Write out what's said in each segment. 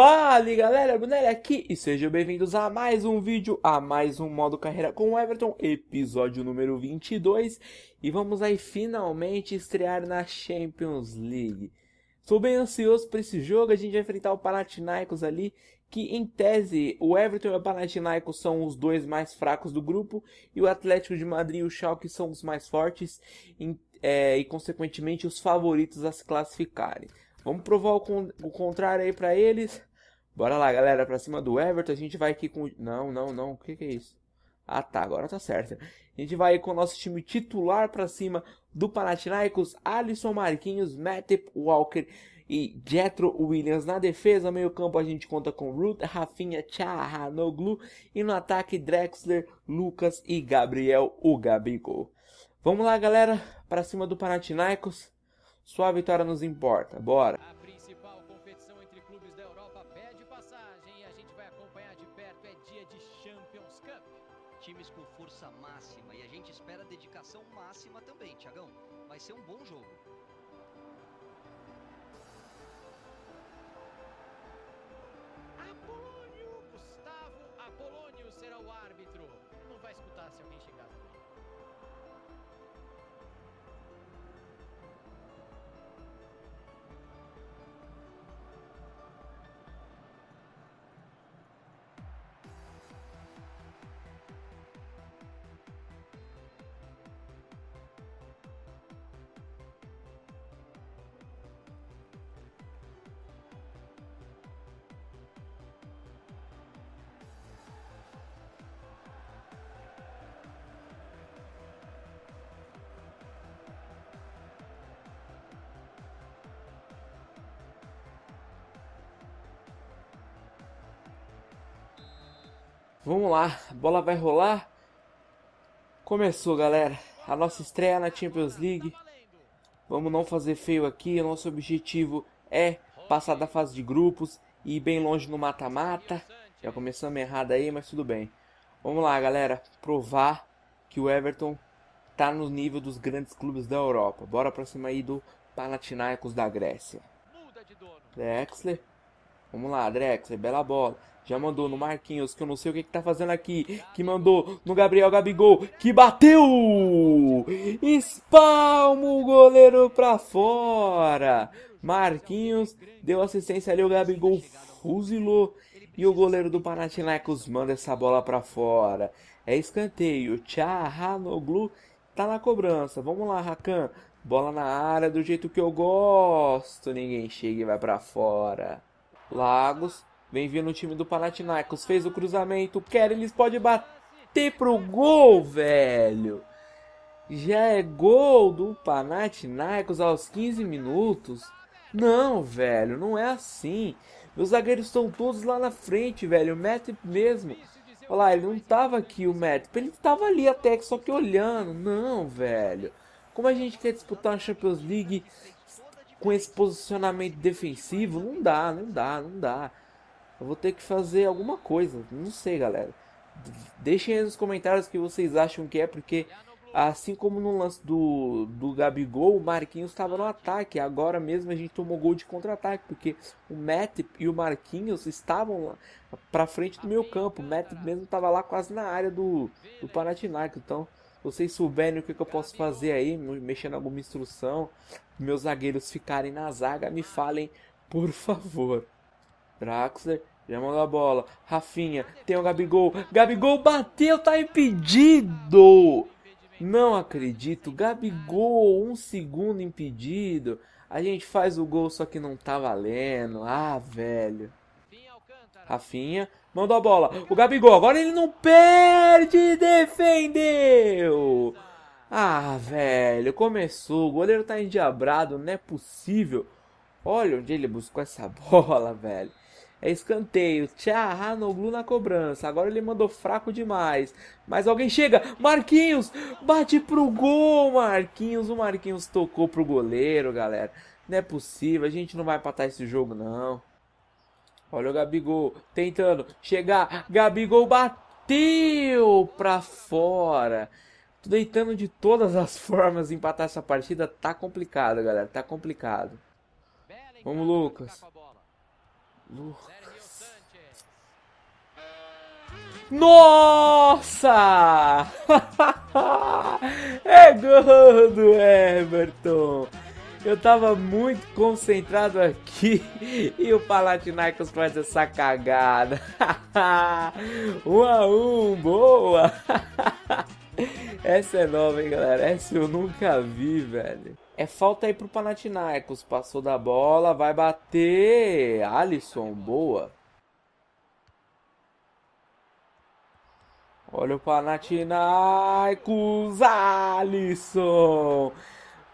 Fala galera, Brunelli aqui e sejam bem-vindos a mais um vídeo, a mais um modo carreira com o Everton, episódio número 22 e vamos aí finalmente estrear na Champions League. Estou bem ansioso para esse jogo, a gente vai enfrentar o Panathinaikos ali, que em tese o Everton e o Panathinaikos são os dois mais fracos do grupo e o Atlético de Madrid e o Schalke são os mais fortes em, é, e consequentemente os favoritos a se classificarem. Vamos provar o, con o contrário aí para eles. Bora lá, galera, pra cima do Everton. A gente vai aqui com... Não, não, não. O que, que é isso? Ah, tá. Agora tá certo. A gente vai com o nosso time titular pra cima do Panathinaikos. Alisson Marquinhos, Matip Walker e Jetro Williams na defesa. Meio campo a gente conta com Ruth, Rafinha, Noglu E no ataque, Drexler, Lucas e Gabriel, o Gabigol. Vamos lá, galera, pra cima do Panathinaikos. Sua vitória nos importa. Bora. forma também, Tiagão. Vai ser um bom jogo. Apolônio! Gustavo Apolônio será o árbitro. Não vai escutar se alguém chegar. Vamos lá, a bola vai rolar. Começou, galera. A nossa estreia na Champions League. Vamos não fazer feio aqui. Nosso objetivo é passar da fase de grupos e ir bem longe no mata-mata. Já começamos errado aí, mas tudo bem. Vamos lá, galera, provar que o Everton tá no nível dos grandes clubes da Europa. Bora pra cima aí do Panathinaikos da Grécia. Drexler é, Vamos lá, Drex, é bela bola. Já mandou no Marquinhos, que eu não sei o que, que tá fazendo aqui. Que mandou no Gabriel Gabigol, que bateu! Espalma o goleiro pra fora! Marquinhos deu assistência ali, o Gabigol fuzilou. E o goleiro do Panathinaikos manda essa bola pra fora. É escanteio. Tchahanoglu tá na cobrança. Vamos lá, Rakan. Bola na área do jeito que eu gosto. Ninguém chega e vai pra fora. Lagos vem vindo o time do Panathinaikos, fez o cruzamento, Quer eles pode bater pro gol, velho. Já é gol do Panathinaikos aos 15 minutos. Não, velho, não é assim. Meus zagueiros estão todos lá na frente, velho. O Matt mesmo. Olha lá, ele não tava aqui, o Matt. Ele tava ali até, só que olhando. Não, velho. Como a gente quer disputar a Champions League com esse posicionamento defensivo, não dá, não dá, não dá. Eu vou ter que fazer alguma coisa, não sei, galera. Deixem aí nos comentários o que vocês acham que é, porque assim como no lance do, do Gabigol, o Marquinhos estava no ataque. Agora mesmo a gente tomou gol de contra-ataque, porque o Mete e o Marquinhos estavam para frente do meu campo. O mesmo estava lá quase na área do, do Panathinaikos, então vocês souberem o que, que eu posso fazer aí, mexendo alguma instrução, meus zagueiros ficarem na zaga, me falem, por favor. Draxler já mandou a bola. Rafinha, tem o Gabigol. Gabigol bateu, tá impedido! Não acredito, Gabigol, um segundo impedido. A gente faz o gol, só que não tá valendo. Ah, velho. Rafinha. Mandou a bola. O Gabigol. Agora ele não perde. Defendeu. Ah, velho. Começou. O goleiro tá endiabrado. Não é possível. Olha onde ele buscou essa bola, velho. É escanteio. glu na cobrança. Agora ele mandou fraco demais. Mas alguém chega. Marquinhos. Bate pro gol, Marquinhos. O Marquinhos tocou pro goleiro, galera. Não é possível. A gente não vai empatar esse jogo, não. Olha o Gabigol tentando chegar. Gabigol bateu pra fora. Tô deitando de todas as formas empatar essa partida. Tá complicado, galera. Tá complicado. Vamos, Lucas. Lucas. Nossa! é gol do Everton! Eu tava muito concentrado aqui e o Palatinacos faz essa cagada. um a um, boa! Essa é nova, hein, galera? Essa eu nunca vi, velho. É falta aí pro Panathinaikos. Passou da bola, vai bater. Alisson, boa. Olha o Panathinaikos, Alisson.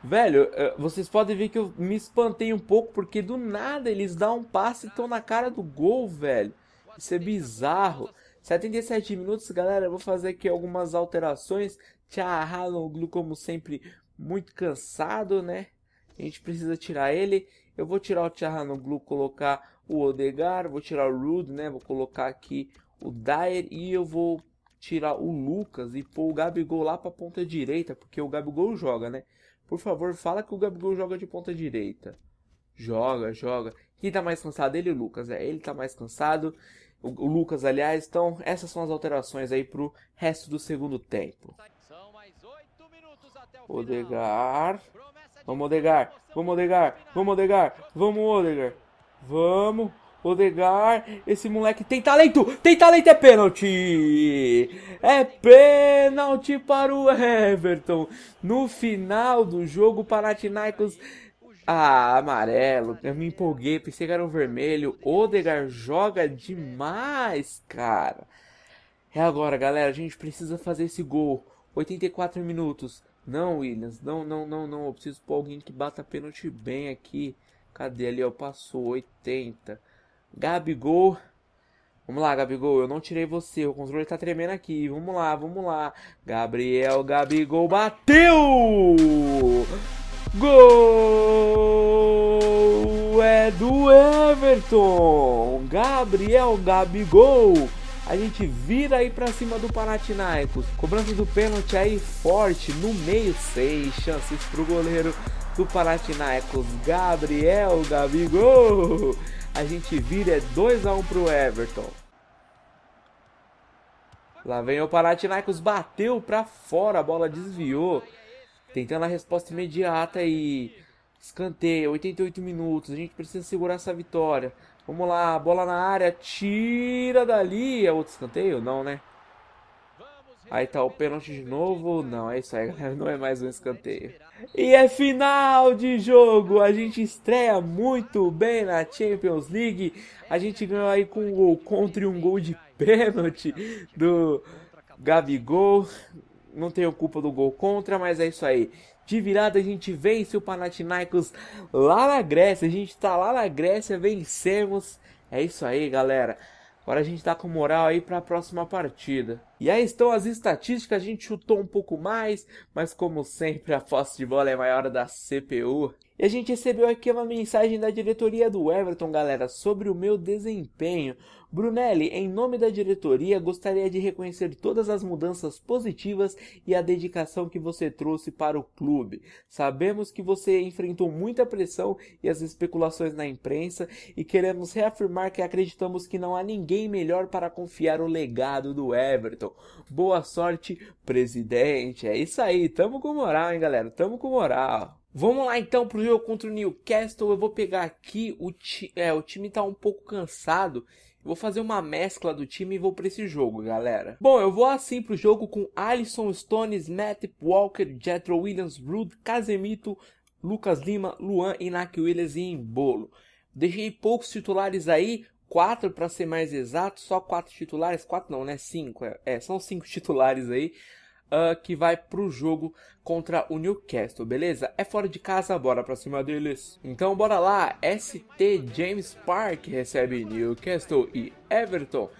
Velho, eh, vocês podem ver que eu me espantei um pouco, porque do nada eles dão um passe e estão na cara do gol, velho. Isso é bizarro. 77 minutos, galera, eu vou fazer aqui algumas alterações. Tchahalonglu, como sempre, muito cansado, né? A gente precisa tirar ele. Eu vou tirar o Glu, colocar o Odegar, vou tirar o Rude, né? Vou colocar aqui o Dyer e eu vou tirar o Lucas e pôr o Gabigol lá pra ponta direita, porque o Gabigol joga, né? Por favor, fala que o Gabigol joga de ponta direita. Joga, joga. Quem tá mais cansado? Ele e o Lucas. É, ele tá mais cansado. O, o Lucas, aliás. Então, essas são as alterações aí pro resto do segundo tempo. Odegar. Vamos, Odegar. Vamos, Odegar. Vamos, Odegar. Vamos, Odegar. Vamos. Odegar, esse moleque tem talento, tem talento, é pênalti! É pênalti para o Everton. No final do jogo, o Panathinaikos... Ah, amarelo, eu me empolguei, pensei que era o um vermelho. Odegar joga demais, cara. É agora, galera, a gente precisa fazer esse gol. 84 minutos. Não, Williams, não, não, não, não. Eu preciso pôr alguém que bata pênalti bem aqui. Cadê ali? Ó, passou 80. Gabigol. Vamos lá, Gabigol, eu não tirei você, o controle tá tremendo aqui. Vamos lá, vamos lá. Gabriel Gabigol bateu! Gol! É do Everton! Gabriel Gabigol! A gente vira aí pra cima do Panathinaikos. Cobrança do pênalti aí forte, no meio, seis chances pro goleiro do Panathinaikos. Gabriel Gabigol! A gente vira 2x1 é pro Everton. Lá vem o Panathinaikos, bateu para fora, a bola desviou. Tentando a resposta imediata e escanteio, 88 minutos, a gente precisa segurar essa vitória. Vamos lá, bola na área, tira dali, é outro escanteio? Não, né? Aí tá o pênalti de novo. Não, é isso aí, galera. Não é mais um escanteio. E é final de jogo. A gente estreia muito bem na Champions League. A gente ganhou aí com um gol contra e um gol de pênalti do Gabigol. Não tenho culpa do gol contra, mas é isso aí. De virada a gente vence o Panathinaikos lá na Grécia. A gente tá lá na Grécia, vencemos. É isso aí, galera. Agora a gente tá com moral aí para a próxima partida. E aí estão as estatísticas, a gente chutou um pouco mais, mas como sempre a posse de bola é maior da CPU. E a gente recebeu aqui uma mensagem da diretoria do Everton, galera, sobre o meu desempenho. Brunelli, em nome da diretoria, gostaria de reconhecer todas as mudanças positivas e a dedicação que você trouxe para o clube. Sabemos que você enfrentou muita pressão e as especulações na imprensa e queremos reafirmar que acreditamos que não há ninguém melhor para confiar o legado do Everton. Boa sorte, presidente. É isso aí, tamo com moral, hein, galera? Tamo com moral. Vamos lá então pro jogo contra o Newcastle. Eu vou pegar aqui o, ti... é, o time tá um pouco cansado. Vou fazer uma mescla do time e vou para esse jogo, galera. Bom, eu vou assim pro jogo com Alisson Stones, Matt Walker, Jethro Williams, Rude, Casemito, Lucas Lima, Luan, Naki Williams e bolo. Deixei poucos titulares aí quatro, para ser mais exato, só quatro titulares, quatro não, né? Cinco, é, é são cinco titulares aí. Uh, que vai pro jogo contra o Newcastle, beleza? É fora de casa, bora pra cima deles. Então bora lá, ST James Park recebe Newcastle e Everton.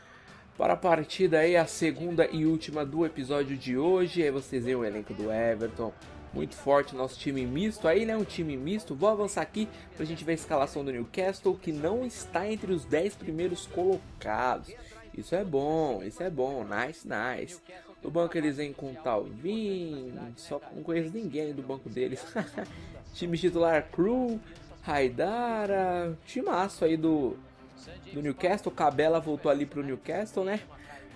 Para a partida aí, a segunda e última do episódio de hoje, aí vocês veem o elenco do Everton, muito forte nosso time misto. Aí ele é né? um time misto. Vou avançar aqui para a gente ver a escalação do Newcastle, que não está entre os 10 primeiros colocados. Isso é bom, isso é bom, nice, nice. Do banco eles vêm com Talvin, só não conheço ninguém do banco deles. time titular Crew, Haidara, timaço aí do, do Newcastle. Cabela voltou ali pro Newcastle, né?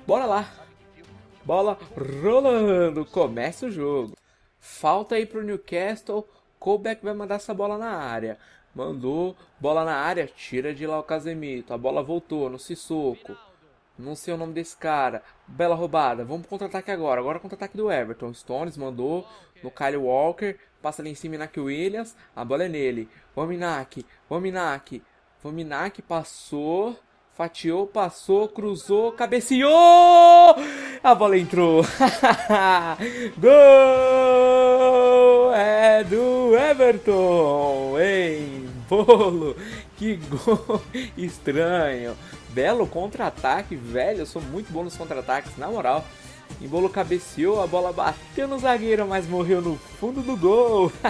Bora lá! Bola rolando, começa o jogo. Falta aí pro Newcastle. Colbeck vai mandar essa bola na área. Mandou, bola na área, tira de lá o Casemiro. A bola voltou no Sissoko. Não sei o nome desse cara. Bela roubada. Vamos pro contra-ataque agora. Agora é contra-ataque do Everton. Stones mandou no Kyle Walker. Passa ali em cima Inak Williams. A bola é nele. Vominak. Vominak. Vominak passou. Fatiou, passou, cruzou, cabeceou! A bola entrou! Gol! é do Everton! em bolo! Que gol estranho! Belo contra-ataque, velho. Eu sou muito bom nos contra-ataques, na moral. Em bolo cabeceou, a bola bateu no zagueiro, mas morreu no fundo do gol.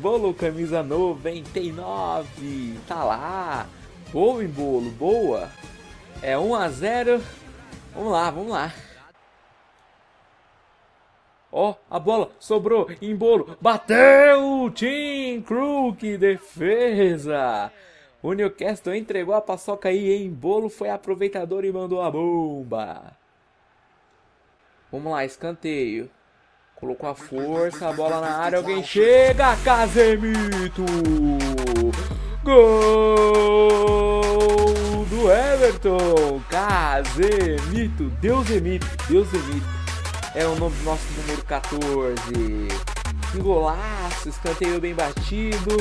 Bolo, camisa 99. Tá lá. Boa, bolo, boa. É 1 a 0. Vamos lá, vamos lá. Ó, oh, a bola sobrou em bolo. Bateu! Tim Crook, defesa! O Newcastle entregou a paçoca e em bolo foi aproveitador e mandou a bomba. Vamos lá, escanteio. Colocou a força, a bola na área, alguém chega, Kazemito Gol do Everton! Kazemito Deus emite, Deus emite é o nome do nosso número 14. Que golaço, escanteio bem batido.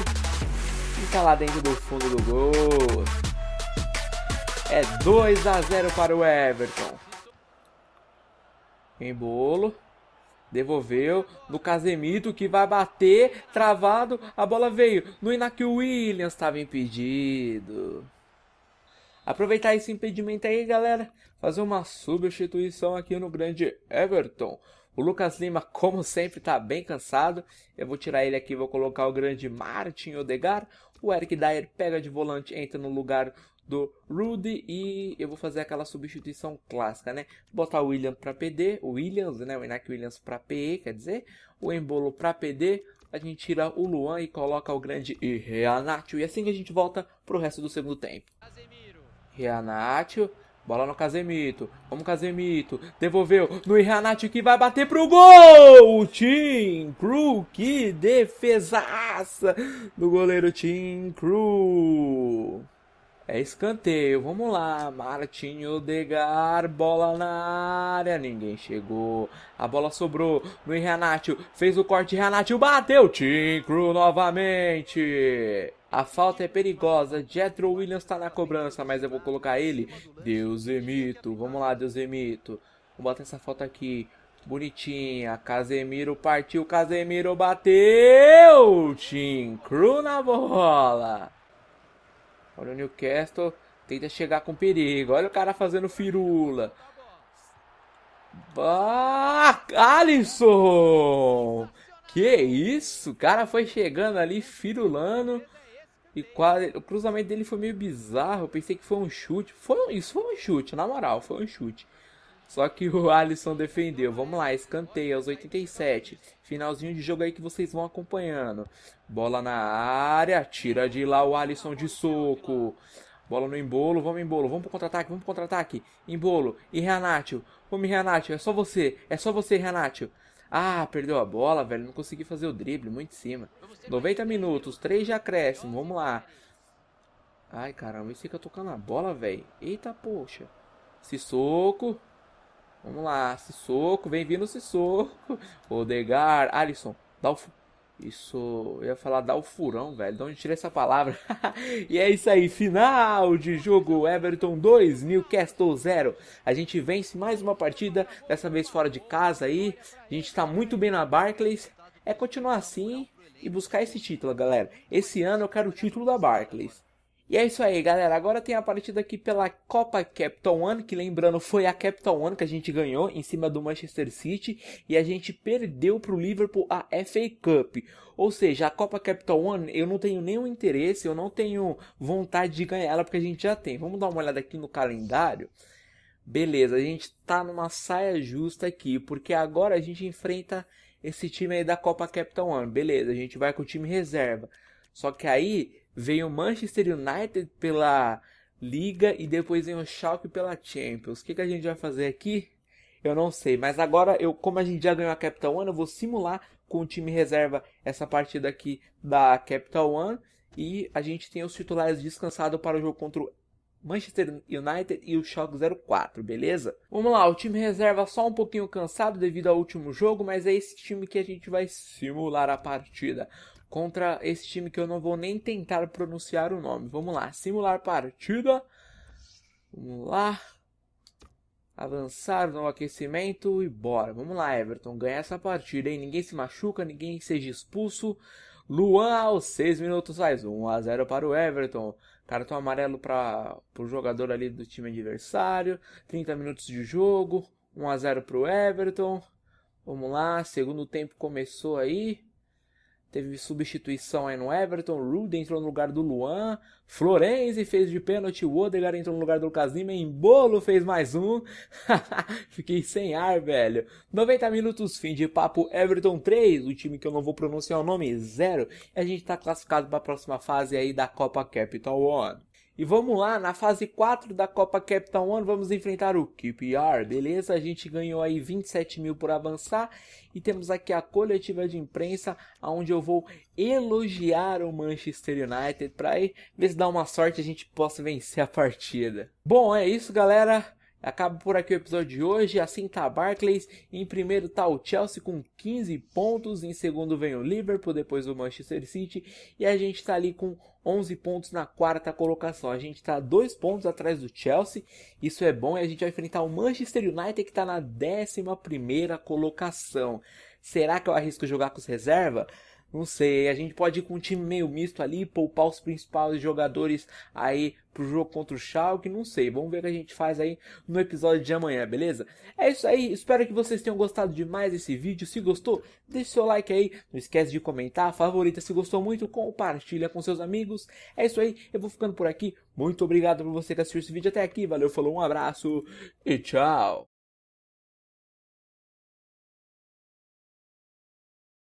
Fica tá lá dentro do fundo do gol. É 2 a 0 para o Everton. Em bolo. Devolveu no Casemiro que vai bater, travado, a bola veio no Inaki Williams, estava impedido. Aproveitar esse impedimento aí, galera, fazer uma substituição aqui no grande Everton. O Lucas Lima, como sempre, está bem cansado. Eu vou tirar ele aqui, vou colocar o grande Martin Odegar. O Eric Dyer pega de volante, entra no lugar do Rudy e eu vou fazer aquela substituição clássica, né? Botar o William para PD, o Williams, né? O Inak Williams para PE, quer dizer, o Embolo para PD, a gente tira o Luan e coloca o grande Reanato e assim a gente volta pro resto do segundo tempo. Rianatio. Bola no Casemito. Vamos, Casemito. Devolveu no Rianatio que vai bater pro gol. Tim Crew Que defesaça do goleiro Tim Crew, É escanteio. Vamos lá. Martinho Degar. Bola na área. Ninguém chegou. A bola sobrou no Rianatio. Fez o corte. Rianatio bateu. Tim Crew novamente. A falta é perigosa. Jethro Williams tá na cobrança, mas eu vou colocar ele. Deus emito. É Vamos lá, Deus emito. É vou botar essa falta aqui. Bonitinha. Casemiro partiu. Casemiro bateu. Tim Crew na bola. Olha o Newcastle. Tenta chegar com perigo. Olha o cara fazendo firula. Ah, Alisson! Que isso? O cara foi chegando ali, firulando. E quase, o cruzamento dele foi meio bizarro. Eu pensei que foi um chute. Foi, isso foi um chute, na moral, foi um chute. Só que o Alisson defendeu. Vamos lá, escanteio aos 87. Finalzinho de jogo aí que vocês vão acompanhando. Bola na área, tira de lá o Alisson de soco. Bola no embolo, vamos embolo, vamos pro contra-ataque, vamos pro contra-ataque. Embolo, e Renato, Vamos, Renato, é só você, é só você, Renato. Ah, perdeu a bola, velho. Não consegui fazer o drible, muito em cima. 90 minutos, 3 já acréscimo, vamos lá. Ai, caramba, isso fica tocando a bola, velho. Eita, poxa. Se soco. Vamos lá, se soco. vem vindo se soco. Odegar, Alisson, dá o isso, eu ia falar dar o furão, velho. De onde tirei essa palavra? e é isso aí, final de jogo. Everton 2, Newcastle 0. A gente vence mais uma partida, dessa vez fora de casa aí. A gente tá muito bem na Barclays. É continuar assim e buscar esse título, galera. Esse ano eu quero o título da Barclays. E é isso aí, galera. Agora tem a partida aqui pela Copa Capital One, que lembrando foi a Capital One que a gente ganhou em cima do Manchester City e a gente perdeu para o Liverpool a FA Cup. Ou seja, a Copa Capital One eu não tenho nenhum interesse, eu não tenho vontade de ganhar ela porque a gente já tem. Vamos dar uma olhada aqui no calendário. Beleza, a gente tá numa saia justa aqui, porque agora a gente enfrenta esse time aí da Copa Capital One. Beleza, a gente vai com o time reserva. Só que aí Veio o Manchester United pela Liga e depois vem o Schalke pela Champions. O que, que a gente vai fazer aqui? Eu não sei, mas agora eu, como a gente já ganhou a Capital One, eu vou simular com o time reserva essa partida aqui da Capital One e a gente tem os titulares descansados para o jogo contra o Manchester United e o Shock 04, beleza? Vamos lá, o time reserva só um pouquinho cansado devido ao último jogo, mas é esse time que a gente vai simular a partida contra esse time que eu não vou nem tentar pronunciar o nome. Vamos lá, simular partida. Vamos lá. Avançar no aquecimento e bora. Vamos lá, Everton, ganhar essa partida, hein? Ninguém se machuca, ninguém seja expulso. Luan aos 6 minutos mais 1 a 0 para o Everton. Cartão amarelo para o jogador ali do time adversário. 30 minutos de jogo. 1 a 0 para o Everton. Vamos lá, segundo tempo começou aí. Teve substituição aí no Everton, Rude entrou no lugar do Luan, Florenzi fez de pênalti, o Odegaard entrou no lugar do Lucas Lima, Embolo fez mais um. Fiquei sem ar, velho. 90 minutos, fim de papo, Everton 3, o time que eu não vou pronunciar o nome, 0. E a gente tá classificado para a próxima fase aí da Copa Capital One. E vamos lá, na fase 4 da Copa Capital One, vamos enfrentar o QPR, beleza? A gente ganhou aí 27 mil por avançar e temos aqui a coletiva de imprensa, onde eu vou elogiar o Manchester United para ver se dá uma sorte a gente possa vencer a partida. Bom, é isso, galera. Acaba por aqui o episódio de hoje. Assim tá Barclays. Em primeiro tá o Chelsea com 15 pontos. Em segundo vem o Liverpool, depois o Manchester City. E a gente está ali com 11 pontos na quarta colocação. A gente está dois pontos atrás do Chelsea. Isso é bom. E a gente vai enfrentar o Manchester United que está na décima primeira colocação. Será que eu arrisco jogar com os reserva? Não sei, a gente pode ir com um time meio misto ali, poupar os principais jogadores aí pro jogo contra o Schalke, não sei. Vamos ver o que a gente faz aí no episódio de amanhã, beleza? É isso aí, espero que vocês tenham gostado demais desse vídeo. Se gostou, deixe seu like aí, não esquece de comentar, favorita se gostou muito, compartilha com seus amigos. É isso aí, eu vou ficando por aqui. Muito obrigado por você que assistiu esse vídeo até aqui, valeu, falou, um abraço e tchau!